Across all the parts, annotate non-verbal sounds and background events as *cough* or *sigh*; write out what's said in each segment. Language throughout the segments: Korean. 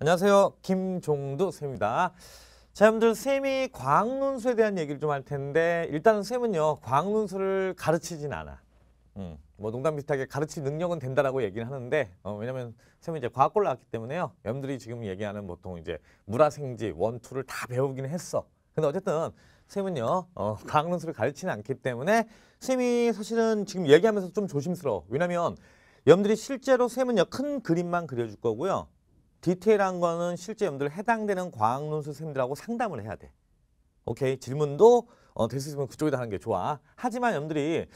안녕하세요. 김종두 쌤입니다. 자, 여러분들 쌤이 과학논술에 대한 얘기를 좀 할 텐데 일단은 쌤은요. 과학논술을 가르치진 않아. 음, 뭐 농담 비슷하게 가르칠 능력은 된다라고 얘기를 하는데 어, 왜냐면 쌤은 이제 과학고를 나왔기 때문에요. 여러분들이 지금 얘기하는 보통 이제 물화생지, 원투를 다 배우긴 했어. 근데 어쨌든 쌤은요. 어, 과학논술을 가르치는 않기 때문에 쌤이 사실은 지금 얘기하면서 좀 조심스러워. 왜냐면 여러분들이 실제로 쌤은요. 큰 그림만 그려줄 거고요. 디테일한 거는 실제 여러분들 해당되는 과학 논술 선생님들하고 상담을 해야 돼. 오케이 질문도 어, 될수 있으면 그쪽에다 하는 게 좋아. 하지만 여러분들이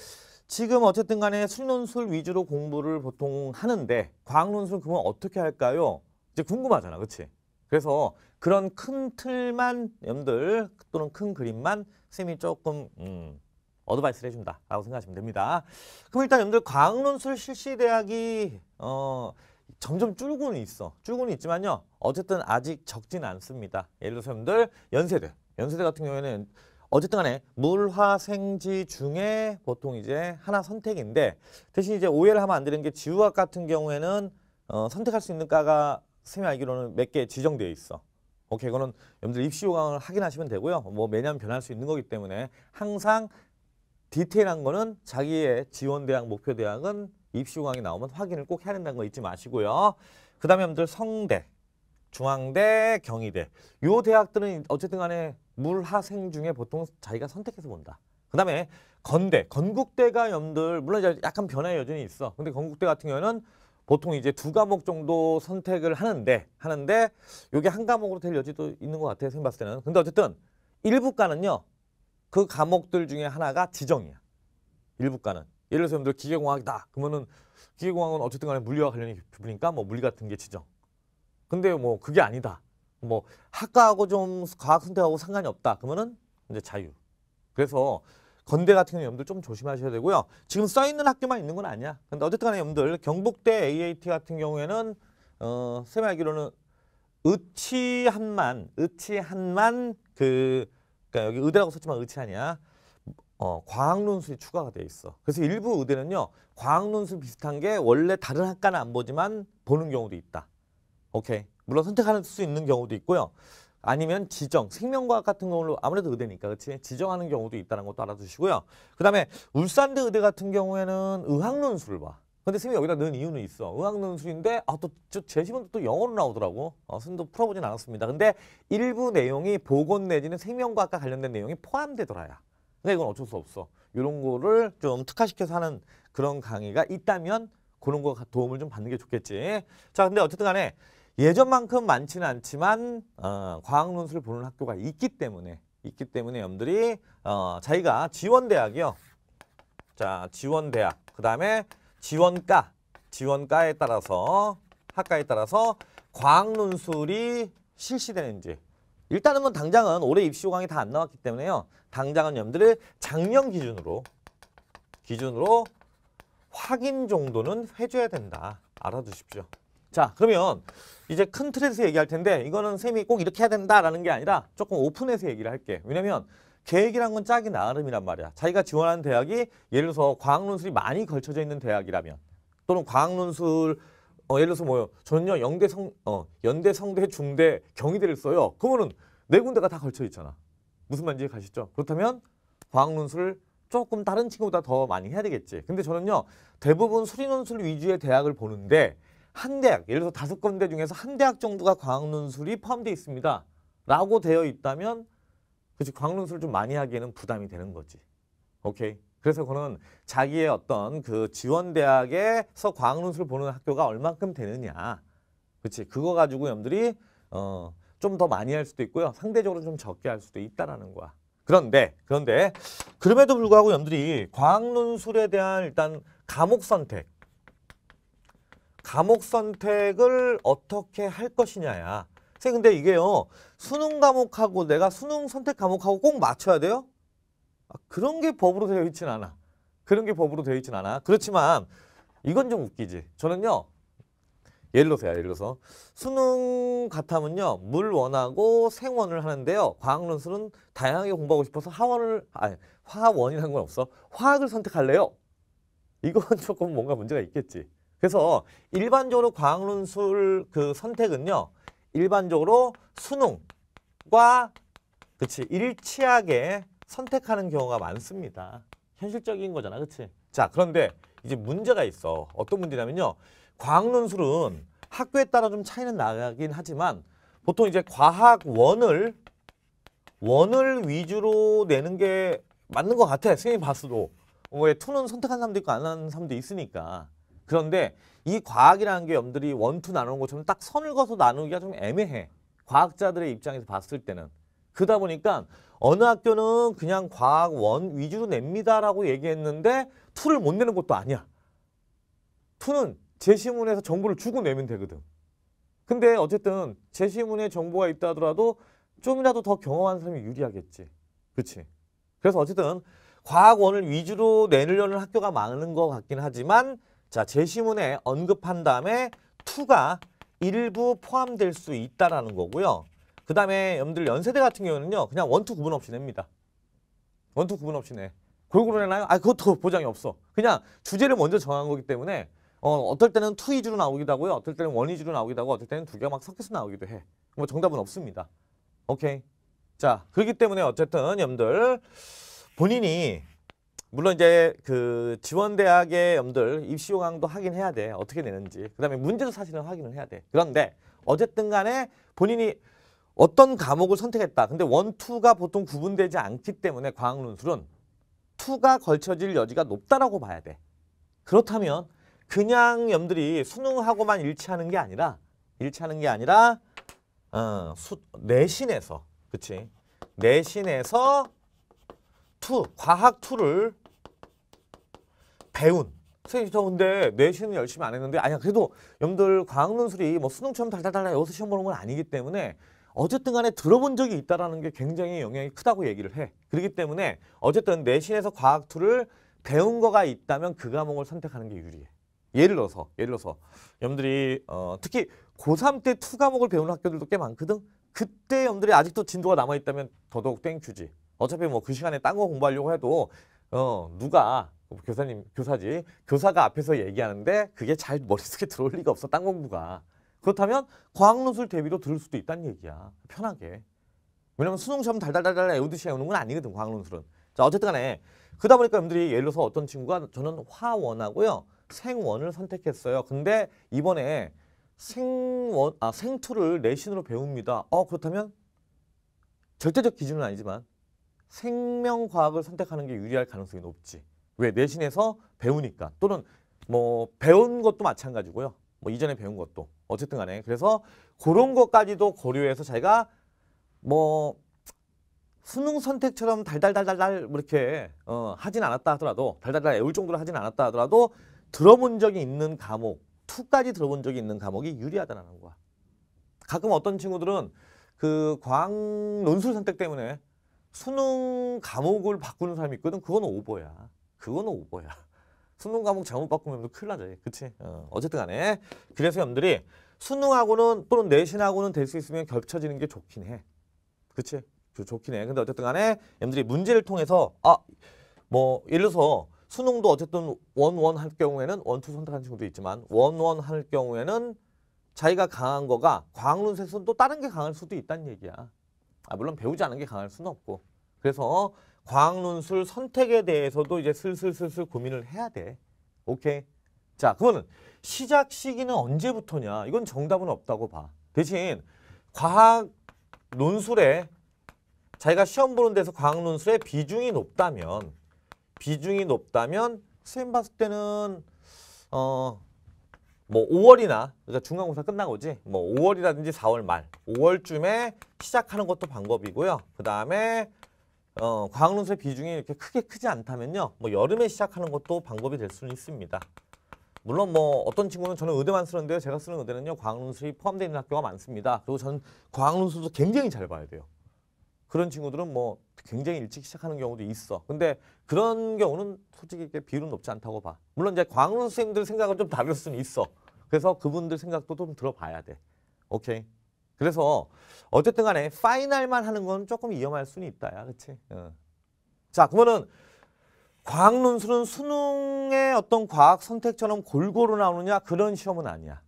지금 어쨌든 간에 수논술 위주로 공부를 보통 하는데 과학논술 그러면 어떻게 할까요? 이제 궁금하잖아, 그치 그래서 그런 큰 틀만 염들 또는 큰 그림만 선생님이 조금 음, 어드바이스를 해준다라고 생각하시면 됩니다. 그럼 일단 염들 과학논술 실시 대학이 어, 점점 줄고는 있어. 줄고는 있지만요. 어쨌든 아직 적진 않습니다. 예를 들어서 여러분들 연세대. 연세대 같은 경우에는 어쨌든 간에 물화생지 중에 보통 이제 하나 선택인데 대신 이제 오해를 하면 안 되는 게 지우학 같은 경우에는 어, 선택할 수 있는 과가 쌤이 알기로는 몇 개 지정되어 있어. 오케이, 그거는 여러분들 입시 요강을 확인하시면 되고요. 뭐 매년 변할 수 있는 거기 때문에 항상 디테일한 거는 자기의 지원 대학, 목표 대학은 입시공항이 나오면 확인을 꼭 해야 된다는 거 잊지 마시고요. 그 다음에 여러분들 성대, 중앙대, 경희대 요 대학들은 어쨌든 간에 물하생 중에 보통 자기가 선택해서 본다. 그 다음에 건대, 건국대가 여러분들 물론 이제 약간 변화의 여전히 있어. 근데 건국대 같은 경우는 보통 이제 두 과목 정도 선택을 하는데 하는데 요게 한 과목으로 될 여지도 있는 것 같아요. 생각 봤을 때는. 근데 어쨌든 일부과는요. 그 과목들 중에 하나가 지정이야. 일부과는. 예를 들어서 여러분들 기계공학이다. 그러면은 기계공학은 어쨌든 간에 물리와 관련이 부분이니까 뭐 물리 같은 게 지정. 근데 뭐 그게 아니다. 뭐 학과하고 좀 과학 선택하고 상관이 없다. 그러면은 이제 자유. 그래서 건대 같은 경우 여러분들 좀 조심하셔야 되고요. 지금 써 있는 학교만 있는 건 아니야. 근데 어쨌든 간에 여러분들 경북대 AAT 같은 경우에는 어, 쌤이 알기로는 의치한만, 의치한만 그 그러니까 여기 의대라고 썼지만 의치 아니야. 어, 과학 논술이 추가가 돼 있어. 그래서 일부 의대는요. 과학 논술 비슷한 게 원래 다른 학과는 안 보지만 보는 경우도 있다. 오케이. 물론 선택하는수 있는 경우도 있고요. 아니면 지정, 생명과학 같은 경우로 아무래도 의대니까 그렇지 지정하는 경우도 있다는 것도 알아두시고요. 그 다음에 울산대 의대 같은 경우에는 의학논술을 봐. 근데 선생님 여기다 넣은 이유는 있어. 의학논술인데 아 또 제시문도 또 영어로 나오더라고. 어, 선생님도 풀어보진 않았습니다. 근데 일부 내용이 보건 내지는 생명과학과 관련된 내용이 포함되더라야. 근데 그러니까 이건 어쩔 수 없어. 이런 거를 좀 특화시켜서 하는 그런 강의가 있다면 그런 거 도움을 좀 받는 게 좋겠지. 자, 근데 어쨌든 간에 예전만큼 많지는 않지만 어, 과학 논술을 보는 학교가 있기 때문에 있기 때문에 여러분들이 어, 자기가 지원 대학이요. 자, 지원 대학. 그다음에 지원과 지원과에 따라서 학과에 따라서 과학 논술이 실시되는지 일단은 뭐 당장은 올해 입시 요강이 다 안 나왔기 때문에요. 당장은 여러분들을 작년 기준으로 기준으로 확인 정도는 해줘야 된다. 알아두십시오. 자 그러면 이제 큰 틀에서 얘기할 텐데 이거는 쌤이 꼭 이렇게 해야 된다라는 게 아니라 조금 오픈해서 얘기를 할게. 왜냐면 계획이란 건 짝이 나름이란 말이야. 자기가 지원하는 대학이 예를 들어서 과학논술이 많이 걸쳐져 있는 대학이라면 또는 과학논술 어, 예를 들어서 뭐요? 저는 영대 성, 어, 연대, 성대, 중대, 경희대를 써요. 그러면은 네 군데가 다 걸쳐 있잖아. 무슨 말인지 가시죠? 그렇다면 과학논술을 조금 다른 친구보다 더 많이 해야 되겠지. 근데 저는요 대부분 수리논술 위주의 대학을 보는데 한 대학, 예를 들어서 다섯 군데 중에서 한 대학 정도가 과학논술이 포함되어 있습니다. 라고 되어 있다면 그치 과학논술을 좀 많이 하기에는 부담이 되는 거지. 오케이. 그래서 그는 자기의 어떤 그 지원 대학에서 과학논술을 보는 학교가 얼만큼 되느냐. 그렇지. 그거 가지고 염들이 어, 좀 더 많이 할 수도 있고요. 상대적으로 좀 적게 할 수도 있다라는 거야. 그런데 그런데 그럼에도 불구하고 염들이 과학논술에 대한 일단 감옥 선택 감옥 선택을 어떻게 할 것이냐야. 선생님 근데 이게요. 수능 감옥하고 내가 수능 선택 감옥하고꼭 맞춰야 돼요? 아, 그런 게 법으로 되어 있진 않아. 그런 게 법으로 되어 있진 않아. 그렇지만 이건 좀 웃기지. 저는요. 예를 들어서야 예를 들어서 수능 같으면요 물원하고 생원을 하는데요 과학론술은 다양하게 공부하고 싶어서 하원을 아니 화원이라는 건 없어 화학을 선택할래요 이건 *laughs* 조금 뭔가 문제가 있겠지 그래서 일반적으로 과학론술 그 선택은요 일반적으로 수능과 그치 일치하게 선택하는 경우가 많습니다. 현실적인 거잖아, 그렇지? 자, 그런데 이제 문제가 있어. 어떤 문제냐면요. 과학논술은 학교에 따라 좀 차이는 나긴 하지만 보통 이제 과학 원을 원을 위주로 내는 게 맞는 것 같아. 선생님 봤어도. 뭐 왜 투는 선택한 사람도 있고 안 하는 사람도 있으니까. 그런데 이 과학이라는 게 염들이 원투 나누는 것처럼 딱 선을 거서 나누기가 좀 애매해. 과학자들의 입장에서 봤을 때는. 그러다 보니까 어느 학교는 그냥 과학 원 위주로 냅니다라고 얘기했는데 투를 못 내는 것도 아니야. 투는 제시문에서 정보를 주고 내면 되거든. 근데 어쨌든 제시문에 정보가 있다 하더라도 좀이라도 더 경험한 사람이 유리하겠지. 그치 그래서 어쨌든 과학원을 위주로 내려는 학교가 많은 것 같긴 하지만 자 제시문에 언급한 다음에 투가 일부 포함될 수 있다라는 거고요. 그 다음에 여러분들 연세대 같은 경우는요. 그냥 원투 구분 없이 냅니다. 원투 구분 없이 내. 골고루 내나요? 아 그것도 *laughs* 보장이 없어. 그냥 주제를 먼저 정한 거기 때문에 어, 어떨 때는 투 위주로 나오기도 하고요. 어떨 때는 원 위주로 나오기도 하고 어떨 때는 두 개가 막 섞여서 나오기도 해. 뭐 정답은 없습니다. 오케이. 자, 그렇기 때문에 어쨌든 여러분들 본인이 물론 이제 그 지원대학의 염들 입시 요강도 확인 해야 돼. 어떻게 되는지그 다음에 문제도 사실은 확인을 해야 돼. 그런데 어쨌든 간에 본인이 어떤 과목을 선택했다. 근데 원, 투가 보통 구분되지 않기 때문에 과학논술은 투가 걸쳐질 여지가 높다라고 봐야 돼. 그렇다면 그냥 염들이 수능하고만 일치하는 게 아니라 일치하는 게 아니라 어, 수, 내신에서 그치 내신에서 투 과학 투를 배운 선생님 저 근데 내신은 열심히 안 했는데 아니야 그래도 염들 과학 논술이 뭐 수능처럼 달달달달 여기서 시험 보는 건 아니기 때문에 어쨌든 간에 들어본 적이 있다라는 게 굉장히 영향이 크다고 얘기를 해. 그렇기 때문에 어쨌든 내신에서 과학2를 배운 거가 있다면 그 과목을 선택하는 게 유리해. 예를 들어서 예를 들어서 여러분들이 어, 특히 고3 때투 과목을 배우는 학교들도 꽤 많거든. 그때 여러분들이 아직도 진도가 남아 있다면 더더욱 땡큐지. 어차피 뭐 그 시간에 딴 거 공부하려고 해도 어, 누가 교사님 교사지 교사가 앞에서 얘기하는데 그게 잘 머릿속에 들어올 리가 없어 딴 공부가 그렇다면 과학논술 대비로 들을 수도 있다는 얘기야. 편하게. 왜냐면 수능 시험 달달달달 에우듯이에 오는 건 아니거든 과학논술은. 자 어쨌든 간에 그러다 보니까 여러분들이 예를 들어서 어떤 친구가 저는 화원하고요. 생원을 선택했어요. 근데 이번에 생원 아 생투를 내신으로 배웁니다. 어 그렇다면 절대적 기준은 아니지만 생명과학을 선택하는 게 유리할 가능성이 높지. 왜 내신에서 배우니까 또는 뭐 배운 것도 마찬가지고요. 뭐 이전에 배운 것도 어쨌든 간에 그래서 그런 것까지도 고려해서 자기가 뭐 수능 선택처럼 달달달달달 뭐 이렇게 어, 하진 않았다 하더라도 달달달 애울 정도로 하진 않았다 하더라도 들어본 적이 있는 과목 투까지 들어본 적이 있는 과목이 유리하다는 거야. 가끔 어떤 친구들은 그 과학 논술 선택 때문에 수능 과목을 바꾸는 사람이 있거든. 그건 오버야. 그건 오버야. 수능 과목 잘못 바꾸면 큰일 나지. 예, 그치? 어, 어쨌든 간에. 그래서 여러분들이 수능하고는 또는 내신하고는 될 수 있으면 겹쳐지는 게 좋긴 해. 그치? 그 좋긴 해. 근데 어쨌든 간에 여러분들이 문제를 통해서 아, 뭐 예를 들어서 수능도 어쨌든 원원 할 경우에는 원투 선택하는 친구도 있지만 원원 할 경우에는 자기가 강한 거가 광론세선 또 다른 게 강할 수도 있다는 얘기야. 아, 물론 배우지 않은 게 강할 수는 없고. 그래서 과학논술 선택에 대해서도 이제 슬슬슬슬 고민을 해야 돼. 오케이. 자, 그거는 시작 시기는 언제부터냐? 이건 정답은 없다고 봐. 대신 과학 논술에 자기가 시험 보는 데서 과학 논술에 비중이 높다면 비중이 높다면 선생님 봤을 때는 어 뭐 5월이나 그러니까 중간고사 끝나고지 뭐 5월이라든지 4월 말 5월쯤에 시작하는 것도 방법이고요. 그 다음에 어, 과학론수의 비중이 이렇게 크게 크지 않다면요. 뭐 여름에 시작하는 것도 방법이 될 수는 있습니다. 물론 뭐 어떤 친구는 저는 의대만 쓰는데요. 제가 쓰는 의대는요. 과학론술이 포함되어 있는 학교가 많습니다. 그리고 저는 과학론술도 굉장히 잘 봐야 돼요. 그런 친구들은 뭐 굉장히 일찍 시작하는 경우도 있어. 근데 그런 경우는 솔직히 비율은 높지 않다고 봐. 물론 이제 과학론 선생님들 생각은 좀 다를 수는 있어. 그래서 그분들 생각도 좀 들어봐야 돼. 오케이. 그래서 어쨌든 간에 파이널만 하는 건 조금 위험할 수는 있다. 그치? 어. 자, 그러면은 과학논술은 수능의 어떤 과학 선택처럼 골고루 나오느냐? 그런 시험은 아니야.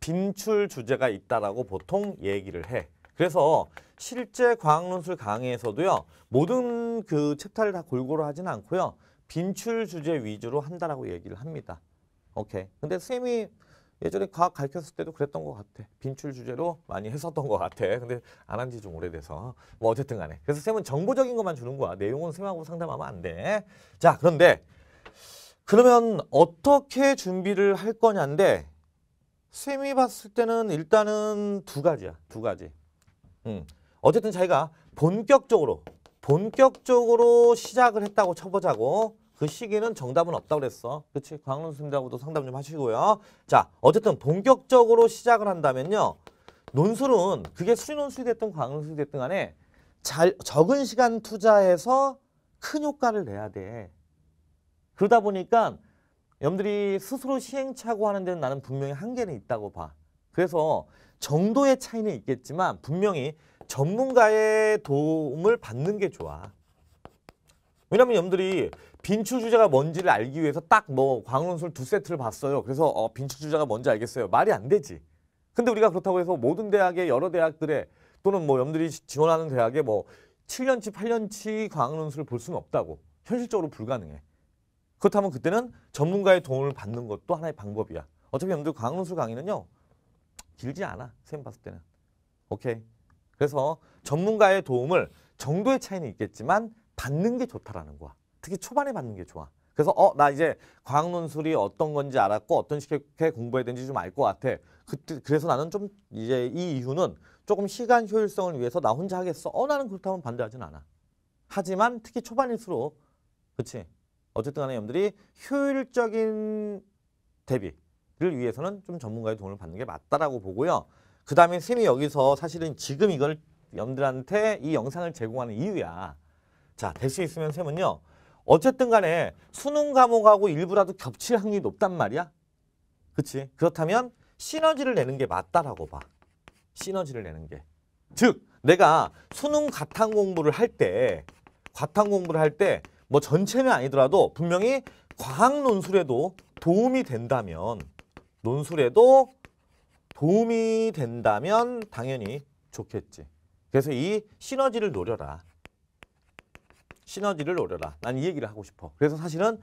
빈출 주제가 있다라고 보통 얘기를 해. 그래서 실제 과학논술 강의에서도요. 모든 그 챕터를 다 골고루 하지 않고요. 빈출 주제 위주로 한다라고 얘기를 합니다. 오케이. 근데 쌤이 예전에 과학 가르쳤을 때도 그랬던 것 같아. 빈출 주제로 많이 했었던 것 같아. 근데 안 한 지 좀 오래돼서. 뭐 어쨌든 간에. 그래서 쌤은 정보적인 것만 주는 거야. 내용은 쌤하고 상담하면 안 돼. 자, 그런데 그러면 어떻게 준비를 할 거냐인데 쌤이 봤을 때는 일단은 두 가지야. 두 가지. 음. 어쨌든 자기가 본격적으로 본격적으로 시작을 했다고 쳐보자고. 그 시기는 정답은 없다고 그랬어. 그치? 광론 선생님하고도 상담 좀 하시고요. 자, 어쨌든 본격적으로 시작을 한다면요. 논술은 그게 수리논술이 됐든 광론술이 됐든 간에 잘, 적은 시간 투자해서 큰 효과를 내야 돼. 그러다 보니까 여러분들이 스스로 시행착오 하는 데는 나는 분명히 한계는 있다고 봐. 그래서 정도의 차이는 있겠지만 분명히 전문가의 도움을 받는 게 좋아. 왜냐면 염들이 빈출 주제가 뭔지를 알기 위해서 딱 뭐 광원술 두 세트를 봤어요. 그래서 어, 빈출 주제가 뭔지 알겠어요. 말이 안 되지. 근데 우리가 그렇다고 해서 모든 대학의 여러 대학들의 또는 뭐 염들이 지원하는 대학의 뭐 7년치, 8년치 광원술을 볼 수는 없다고. 현실적으로 불가능해. 그렇다면 그때는 전문가의 도움을 받는 것도 하나의 방법이야. 어차피 염들 광원술 강의는요. 길지 않아. 선생님 봤을 때는. 오케이. 그래서 전문가의 도움을 정도의 차이는 있겠지만 받는 게 좋다라는 거야. 특히 초반에 받는 게 좋아. 그래서 어 나 이제 과학논술이 어떤 건지 알았고 어떤 식의 공부해야 되는지 좀 알 것 같아. 그때 그래서 나는 좀 이제 이 이유는 조금 시간 효율성을 위해서 나 혼자 하겠어. 어 나는 그렇다면 반대하진 않아. 하지만 특히 초반일수록 그치 어쨌든 간에 여러분들이 효율적인 대비를 위해서는 좀 전문가의 도움을 받는 게 맞다라고 보고요. 그 다음에 쌤이 여기서 사실은 지금 이걸 여러분들한테 이 영상을 제공하는 이유야. 자, 될 수 있으면 셈은요. 어쨌든 간에 수능 과목하고 일부라도 겹칠 확률이 높단 말이야. 그치? 그렇다면 시너지를 내는 게 맞다라고 봐. 시너지를 내는 게. 즉 내가 수능 과탐 공부를 할 때 과탐 공부를 할 때 뭐 전체는 아니더라도 분명히 과학 논술에도 도움이 된다면 논술에도 도움이 된다면 당연히 좋겠지. 그래서 이 시너지를 노려라. 시너지를 노려라. 난 이 얘기를 하고 싶어. 그래서 사실은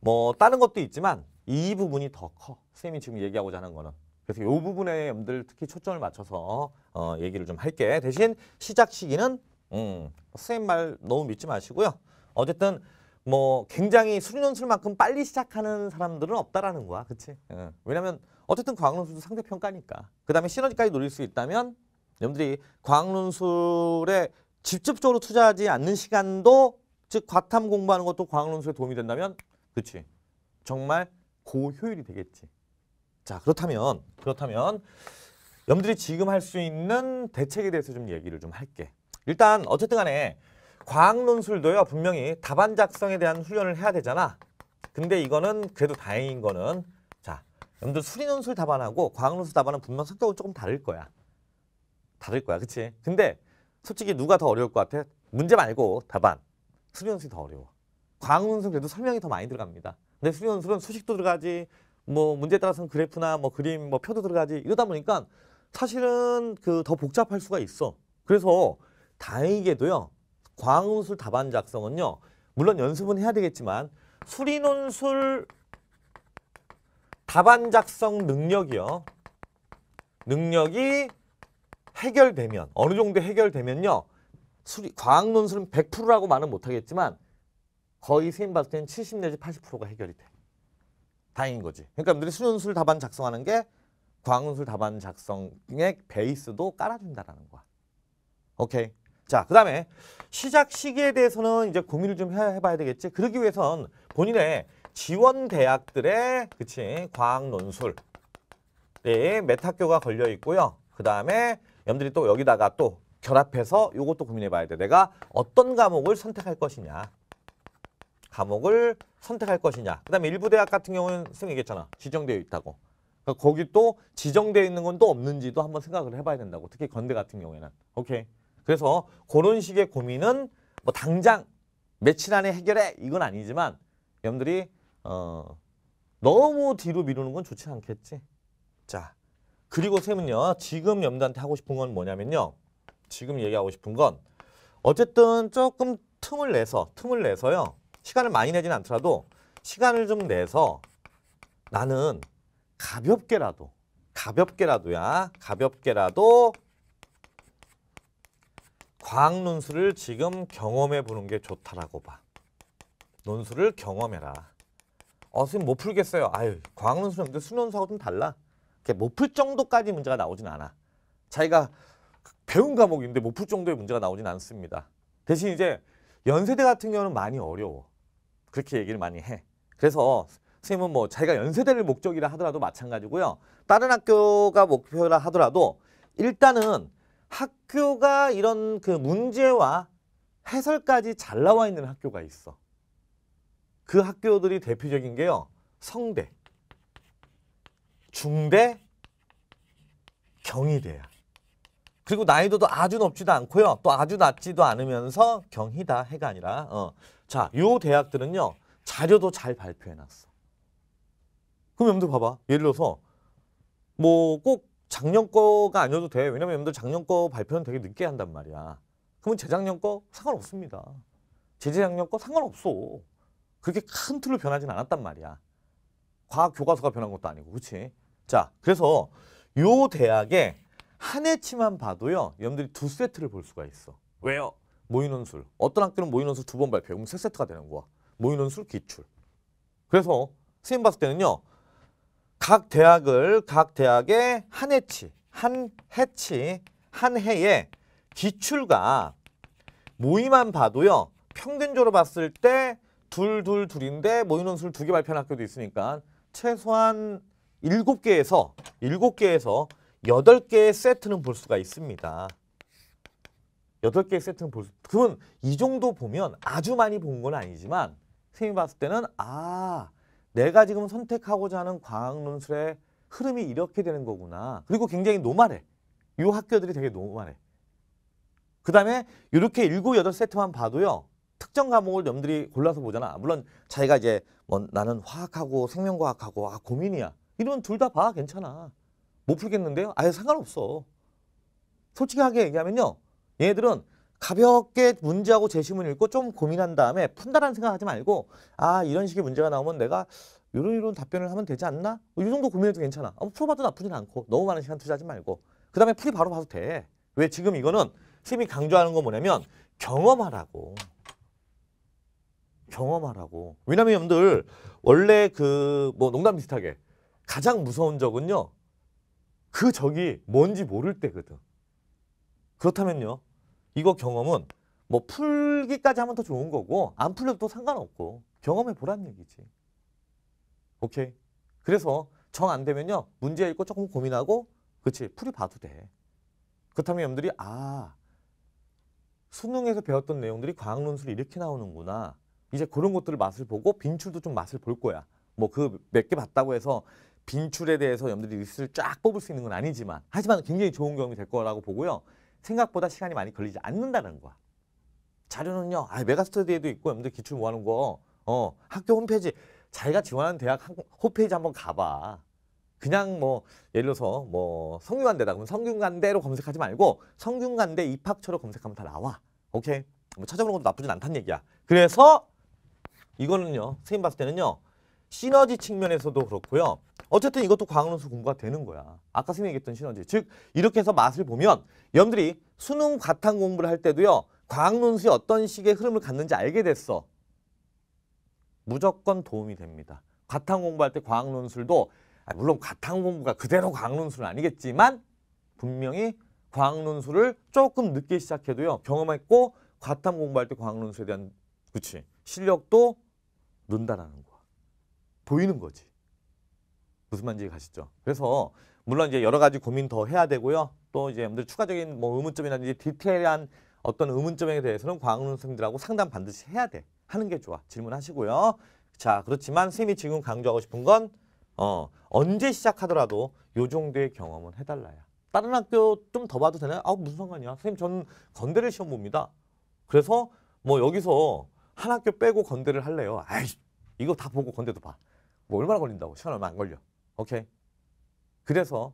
뭐 다른 것도 있지만 이 부분이 더 커. 선생님이 지금 얘기하고자 하는 거는. 그래서 이 부분에 여러분들 특히 초점을 맞춰서 어, 얘기를 좀 할게. 대신 시작 시기는 음, 선생님 말 너무 믿지 마시고요. 어쨌든 뭐 굉장히 수련원술만큼 빨리 시작하는 사람들은 없다라는 거야. 그치? 예. 왜냐면 어쨌든 과학론술도 상대평가니까. 그 다음에 시너지까지 노릴 수 있다면 여러분들이 과학론술에 직접적으로 투자하지 않는 시간도 즉 과탐 공부하는 것도 과학논술에 도움이 된다면 그치 정말 고효율이 되겠지. 자 그렇다면 그렇다면 여러분들이 지금 할 수 있는 대책에 대해서 좀 얘기를 좀 할게. 일단 어쨌든 간에 과학논술도요 분명히 답안 작성에 대한 훈련을 해야 되잖아. 근데 이거는 그래도 다행인 거는 자 여러분들 수리논술 답안하고 과학논술 답안은 분명 성격은 조금 다를 거야. 다를 거야 그치? 근데 솔직히 누가 더 어려울 것 같아? 문제 말고 답안. 수리 연습이 더 어려워. 과학 논술 그래도 설명이 더 많이 들어갑니다. 근데 수비 논술은 수식도 들어가지 뭐 문제에 따라서는 그래프나 뭐 그림 뭐 표도 들어가지 이러다 보니까 사실은 그 더 복잡할 수가 있어. 그래서 다행이도요 과학 술 답안 작성은요. 물론 연습은 해야 되겠지만 수리 논술 답안 작성 능력이요. 능력이 해결되면 어느 정도 해결되면요. 수리, 과학 논술은 100%라고 말은 못하겠지만 거의 선생님 봤을 때는 70 내지 80%가 해결이 돼. 다행인 거지. 그러니까 여러분들이 수논술 답안 작성하는 게 과학 논술 답안 작성의 베이스도 깔아준다라는 거야. 오케이. 자, 그 다음에 시작 시기에 대해서는 이제 고민을 좀 해, 봐야 되겠지. 그러기 위해선 본인의 지원 대학들의 그치 과학 논술 네, 메타교가 걸려 있고요. 그 다음에 여러분들이 또 여기다가 또 결합해서 이것도 고민해 봐야 돼. 내가 어떤 과목을 선택할 것이냐. 과목을 선택할 것이냐. 그 다음에 일부 대학 같은 경우는 선생님 얘기했잖아. 지정되어 있다고. 그러니까 거기 또 지정되어 있는 건 또 없는지도 한번 생각을 해봐야 된다고. 특히 건대 같은 경우에는. 오케이. 그래서 그런 식의 고민은 뭐 당장 며칠 안에 해결해 이건 아니지만 여러분들이 어 너무 뒤로 미루는 건 좋지 않겠지. 자 그리고 쌤은요 지금 염러한테 하고 싶은 건 뭐냐면요. 지금 얘기하고 싶은 건 어쨌든 조금 틈을 내서 틈을 내서요. 시간을 많이 내진 않더라도 시간을 좀 내서 나는 가볍게라도 가볍게라도야 가볍게라도 과학 논술을 지금 경험해 보는 게 좋다라고 봐. 논술을 경험해라. 어, 선생님 못 풀겠어요. 아유, 과학 논술은 근데 수논술하고 좀 달라. 못 풀 정도까지 문제가 나오진 않아. 자기가 배운 과목인데 못 풀 정도의 문제가 나오진 않습니다. 대신 이제 연세대 같은 경우는 많이 어려워. 그렇게 얘기를 많이 해. 그래서 선생님은 뭐 자기가 연세대를 목적이라 하더라도 마찬가지고요. 다른 학교가 목표라 하더라도 일단은 학교가 이런 그 문제와 해설까지 잘 나와 있는 학교가 있어. 그 학교들이 대표적인 게요. 성대, 중대, 경희대야. 그리고 난이도도 아주 높지도 않고요. 또 아주 낮지도 않으면서 경희다 해가 아니라 어. 자, 요 대학들은요. 자료도 잘 발표해놨어. 그럼 여러분들 봐봐. 예를 들어서 뭐 꼭 작년 거가 아니어도 돼. 왜냐면 여러분들 작년 거 발표는 되게 늦게 한단 말이야. 그러면 재작년 거 상관없습니다. 재재작년 거 상관없어. 그렇게 큰 틀로 변하진 않았단 말이야. 과학 교과서가 변한 것도 아니고, 그렇지? 자, 그래서 요 대학의 한 해치만 봐도요. 여러분들이 두 세트를 볼 수가 있어. 왜요? 모의논술. 어떤 학교는 모의논술 두 번 발표해. 그럼 세 세트가 되는 거야. 모의논술 기출. 그래서 선생님 봤을 때는요. 각 대학을 각 대학의 한 해치, 한 해치, 한 해에 기출과 모의만 봐도요. 평균적으로 봤을 때 둘, 둘, 둘인데 모의논술 두 개 발표한 학교도 있으니까 최소한 일곱 개에서 일곱 개에서 여덟 개의 세트는 볼 수가 있습니다. 여덟 개의 세트는 볼 수, 그건 이 정도 보면 아주 많이 본 건 아니지만 선생님이 봤을 때는 아, 내가 지금 선택하고자 하는 과학 논술의 흐름이 이렇게 되는 거구나. 그리고 굉장히 노말해. 이 학교들이 되게 노말해. 그 다음에 이렇게 일곱 여덟 세트만 봐도요. 특정 과목을 염들이 골라서 보잖아. 물론 자기가 이제 뭐 나는 화학하고 생명과학하고 아 고민이야. 이러면 둘 다 봐. 괜찮아. 못 풀겠는데요? 아예 상관없어. 솔직하게 얘기하면요. 얘네들은 가볍게 문제하고 제시문 읽고 좀 고민한 다음에 푼다라는 생각하지 말고 아 이런 식의 문제가 나오면 내가 이런 이런 답변을 하면 되지 않나? 뭐 이 정도 고민해도 괜찮아. 아, 풀어봐도 나쁘진 않고 너무 많은 시간 투자하지 말고 그 다음에 풀이 바로 봐도 돼. 왜 지금 이거는 쌤이 강조하는 건 뭐냐면 경험하라고. 경험하라고. 왜냐면 여러분들 원래 그 뭐 농담 비슷하게 가장 무서운 적은요. 그 적이 뭔지 모를 때거든. 그렇다면요. 이거 경험은 뭐 풀기까지 하면 더 좋은 거고 안 풀려도 또 상관없고 경험해 보란 얘기지. 오케이. 그래서 정 안 되면요. 문제 읽고 조금 고민하고 그렇지. 풀이 봐도 돼. 그렇다면 여러분들이 아 수능에서 배웠던 내용들이 과학 논술이 이렇게 나오는구나. 이제 그런 것들을 맛을 보고 빈출도 좀 맛을 볼 거야. 뭐 그 몇 개 봤다고 해서 빈출에 대해서 여러분들이 리스트를 쫙 뽑을 수 있는 건 아니지만 하지만 굉장히 좋은 경험이 될 거라고 보고요. 생각보다 시간이 많이 걸리지 않는다는 거야. 자료는요. 아, 메가스터디에도 있고 여러분들 기출 모아놓은 뭐 거 어, 학교 홈페이지 자기가 지원하는 대학 홈페이지 한번 가봐. 그냥 뭐 예를 들어서 뭐 성균관대다 그러면 성균관대로 검색하지 말고 성균관대 입학처로 검색하면 다 나와. 오케이. 뭐 찾아보는 것도 나쁘진 않다는 얘기야. 그래서 이거는요. 선생님 봤을 때는요. 시너지 측면에서도 그렇고요. 어쨌든 이것도 과학론수 공부가 되는 거야. 아까 선생님이 얘기했던 시너지. 즉 이렇게 해서 맛을 보면 여러분들이 수능 과탐 공부를 할 때도요. 과학론수의 어떤 식의 흐름을 갖는지 알게 됐어. 무조건 도움이 됩니다. 과탐 공부할 때 과학론술도 아, 물론 과탐 공부가 그대로 과학론술은 아니겠지만 분명히 과학론술을 조금 늦게 시작해도요. 경험했고 과탐 공부할 때 과학론술에 대한 그치 실력도 는다라는 거야. 보이는 거지. 무슨 말인지 가시죠. 그래서 물론 이제 여러 가지 고민 더 해야 되고요. 또 이제 여러분들 추가적인 뭐 의문점이라든지 디테일한 어떤 의문점에 대해서는 과학 선생들하고 상담 반드시 해야 돼. 하는 게 좋아. 질문하시고요. 자, 그렇지만 선생님이 지금 강조하고 싶은 건 어, 언제 시작하더라도 요 정도의 경험은 해달라야. 다른 학교 좀 더 봐도 되나요? 아, 무슨 상관이야. 선생님, 저는 건대를 시험 봅니다. 그래서 뭐 여기서 한 학교 빼고 건대를 할래요. 아이, 이거 다 보고 건대도 봐. 뭐 얼마나 걸린다고. 시간 얼마 안 걸려. 오케이. 그래서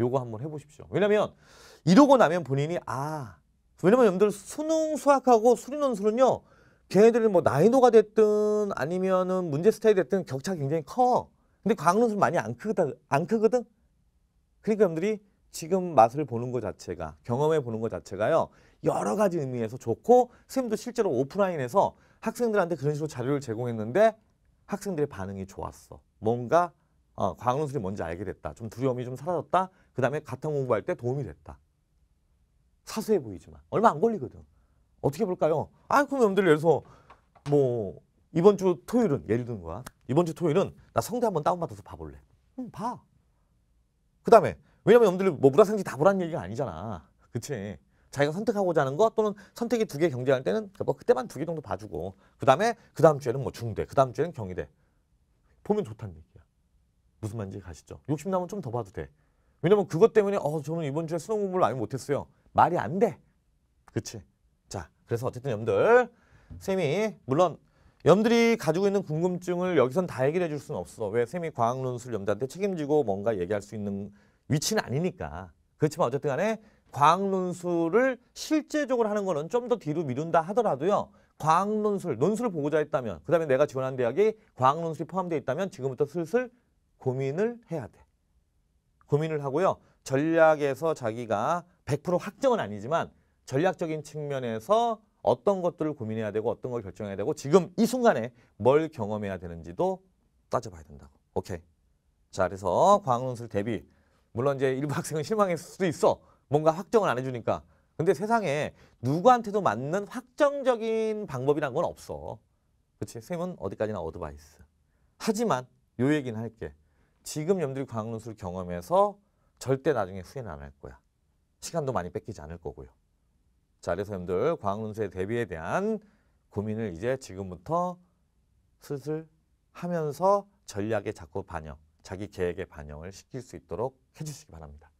요거 한번 해보십시오. 왜냐면 이러고 나면 본인이 아 왜냐면 여러분들 수능 수학하고 수리논술은요 걔네들이 뭐 난이도가 됐든 아니면은 문제 스타일이 됐든 격차 굉장히 커. 근데 과학논술 많이 안 크거든. 안 크거든. 그러니까 여러분들이 지금 맛을 보는 것 자체가 경험해 보는 것 자체가요 여러 가지 의미에서 좋고 선생님도 실제로 오프라인에서 학생들한테 그런 식으로 자료를 제공했는데 학생들의 반응이 좋았어. 뭔가 어, 과학 논술이 뭔지 알게 됐다. 좀 두려움이 좀 사라졌다. 그 다음에 같은 공부할 때 도움이 됐다. 사소해 보이지만 얼마 안 걸리거든. 어떻게 볼까요? 아 그럼 여러분들 예를 들어서 뭐 이번 주 토요일은 예를 든 거야. 이번 주 토요일은 나 성대 한번 다운받아서 봐볼래. 음, 봐. 그 다음에 왜냐면 여러분들 뭐 무라상지 다 보라는 얘기가 아니잖아. 그치? 자기가 선택하고자 하는 거 또는 선택이 두 개 경쟁할 때는 뭐 그때만 두 개 정도 봐주고 그 다음에 그 다음 주에는 뭐 중대 그 다음 주에는 경희대 보면 좋다는 얘기. 무슨 말인지 가시죠? 욕심 나면 좀 더 봐도 돼. 왜냐면 그것 때문에 어 저는 이번 주에 수능 공부를 많이 못했어요. 말이 안 돼. 그치? 자 그래서 어쨌든 염들 쌤이 물론 염들이 가지고 있는 궁금증을 여기선 다 해결해 줄 수는 없어. 왜? 쌤이 과학논술 염들한테 책임지고 뭔가 얘기할 수 있는 위치는 아니니까. 그렇지만 어쨌든 간에 과학논술을 실제적으로 하는 거는 좀 더 뒤로 미룬다 하더라도요. 과학논술, 논술을 보고자 했다면 그 다음에 내가 지원한 대학이 과학논술이 포함되어 있다면 지금부터 슬슬 고민을 해야 돼. 고민을 하고요. 전략에서 자기가 100% 확정은 아니지만 전략적인 측면에서 어떤 것들을 고민해야 되고 어떤 걸 결정해야 되고 지금 이 순간에 뭘 경험해야 되는지도 따져봐야 된다고. 오케이. 자 그래서 과학논술 대비 물론 이제 일부 학생은 실망했을 수도 있어. 뭔가 확정을 안 해주니까. 근데 세상에 누구한테도 맞는 확정적인 방법이란 건 없어. 그치지 쌤은 어디까지나 어드바이스. 하지만 요 얘기는 할게. 지금 염두리 광학론술 경험해서 절대 나중에 후회는 안 할 거야. 시간도 많이 뺏기지 않을 거고요. 자, 그래서 여러분들 광학론술의 대비에 대한 고민을 이제 지금부터 슬슬 하면서 전략에 자꾸 반영, 자기 계획에 반영을 시킬 수 있도록 해주시기 바랍니다.